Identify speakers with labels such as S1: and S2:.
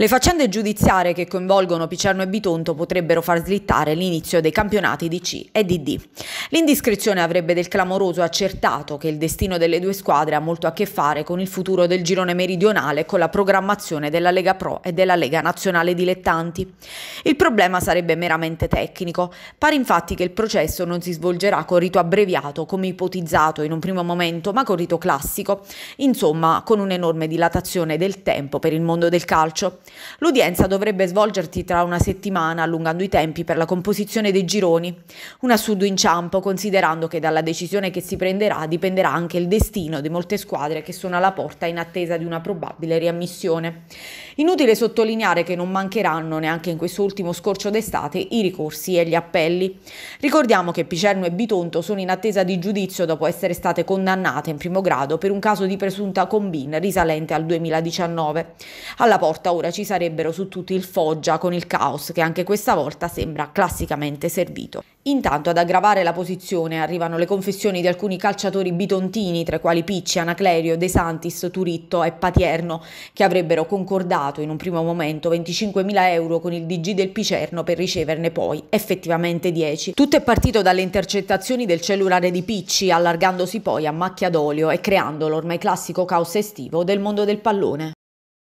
S1: Le faccende giudiziarie che coinvolgono Picerno e Bitonto potrebbero far slittare l'inizio dei campionati di C e di D. L'indiscrezione avrebbe del clamoroso accertato che il destino delle due squadre ha molto a che fare con il futuro del girone meridionale e con la programmazione della Lega Pro e della Lega Nazionale Dilettanti. Il problema sarebbe meramente tecnico. Pare infatti che il processo non si svolgerà con rito abbreviato come ipotizzato in un primo momento, ma con rito classico, insomma con un'enorme dilatazione del tempo per il mondo del calcio. L'udienza dovrebbe svolgersi tra una settimana, allungando i tempi per la composizione dei gironi. Un assurdo inciampo, considerando che dalla decisione che si prenderà dipenderà anche il destino di molte squadre che sono alla porta in attesa di una probabile riammissione. Inutile sottolineare che non mancheranno neanche in questo ultimo scorcio d'estate i ricorsi e gli appelli. Ricordiamo che Picerno e Bitonto sono in attesa di giudizio dopo essere state condannate in primo grado per un caso di presunta combin risalente al 2019. Alla porta ora ci ci sarebbero su tutti il Foggia con il caos che anche questa volta sembra classicamente servito. Intanto ad aggravare la posizione arrivano le confessioni di alcuni calciatori bitontini, tra i quali Picci, Anaclerio, De Santis, Turitto e Patierno, che avrebbero concordato in un primo momento 25.000 euro con il DG del Picerno per riceverne poi effettivamente 10. Tutto è partito dalle intercettazioni del cellulare di Picci, allargandosi poi a macchia d'olio e creando l'ormai classico caos estivo del mondo del pallone.